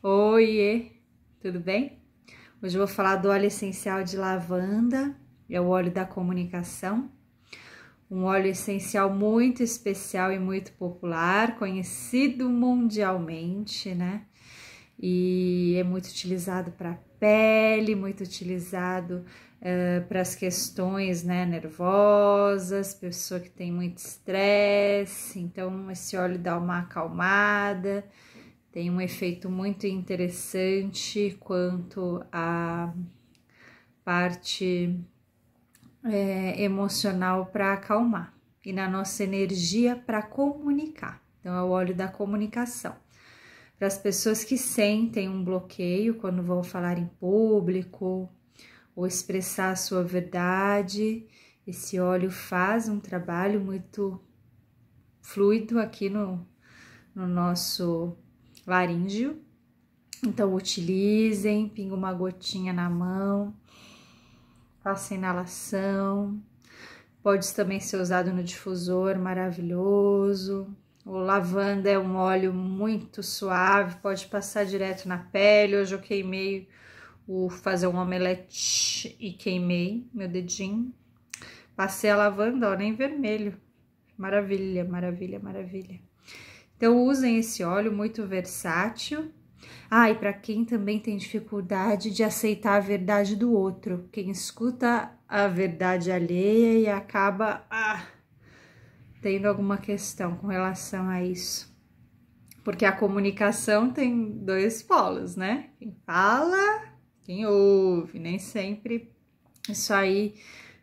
Oiê, tudo bem? Hoje eu vou falar do óleo essencial de lavanda, é o óleo da comunicação, um óleo essencial muito especial e muito popular, conhecido mundialmente, né? E é muito utilizado para pele, muito utilizado uh, eh, para as questões né, nervosas, pessoa que tem muito estresse, então esse óleo dá uma acalmada tem um efeito muito interessante quanto à parte é, emocional para acalmar e na nossa energia para comunicar. Então, é o óleo da comunicação. Para as pessoas que sentem um bloqueio quando vão falar em público ou expressar a sua verdade, esse óleo faz um trabalho muito fluido aqui no, no nosso laríngeo. Então, utilizem, pinga uma gotinha na mão, faça inalação. Pode também ser usado no difusor, maravilhoso. O lavanda é um óleo muito suave, pode passar direto na pele. Hoje eu queimei o fazer um omelete e queimei meu dedinho. Passei a lavanda, ó, nem vermelho. Maravilha, maravilha, maravilha. Então, usem esse óleo muito versátil. Ah, e para quem também tem dificuldade de aceitar a verdade do outro, quem escuta a verdade alheia e acaba ah, tendo alguma questão com relação a isso. Porque a comunicação tem dois polos, né? Quem fala, quem ouve, nem sempre isso aí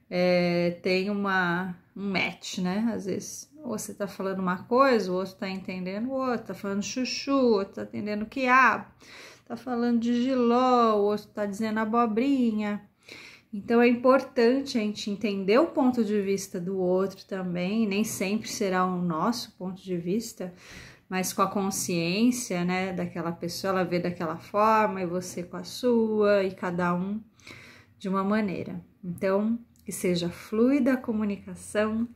é, tem uma, um match, né? Às vezes, ou você tá falando uma coisa, o outro tá entendendo o outro, tá falando chuchu, o outro tá entendendo quiabo, tá falando de giló, o outro tá dizendo abobrinha. Então é importante a gente entender o ponto de vista do outro também, nem sempre será o nosso ponto de vista, mas com a consciência, né, daquela pessoa, ela vê daquela forma e você com a sua e cada um de uma maneira. Então, que seja fluida a comunicação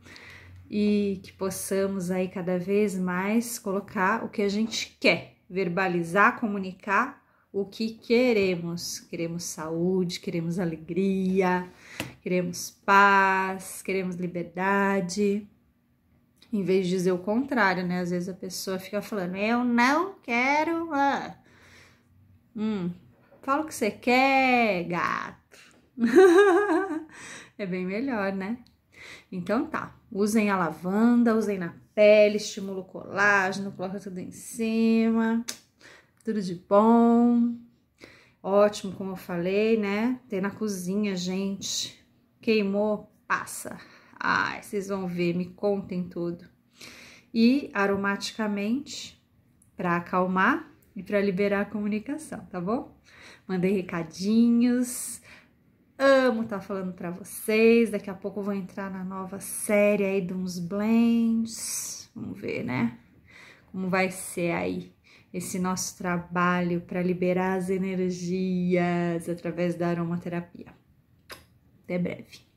e que possamos aí cada vez mais colocar o que a gente quer, verbalizar, comunicar o que queremos. Queremos saúde, queremos alegria, queremos paz, queremos liberdade. Em vez de dizer o contrário, né? Às vezes a pessoa fica falando, eu não quero. Ah. Hum, fala o que você quer, gato. É bem melhor, né? Então tá, usem a lavanda, usem na pele, estimula o colágeno, coloca tudo em cima, tudo de bom. Ótimo, como eu falei, né? Tem na cozinha, gente. Queimou, passa. Ai, vocês vão ver, me contem tudo. E aromaticamente, para acalmar e para liberar a comunicação, tá bom? Mandei recadinhos, Amo estar tá falando para vocês. Daqui a pouco eu vou entrar na nova série aí de uns blends. Vamos ver, né? Como vai ser aí esse nosso trabalho para liberar as energias através da aromaterapia. Até breve.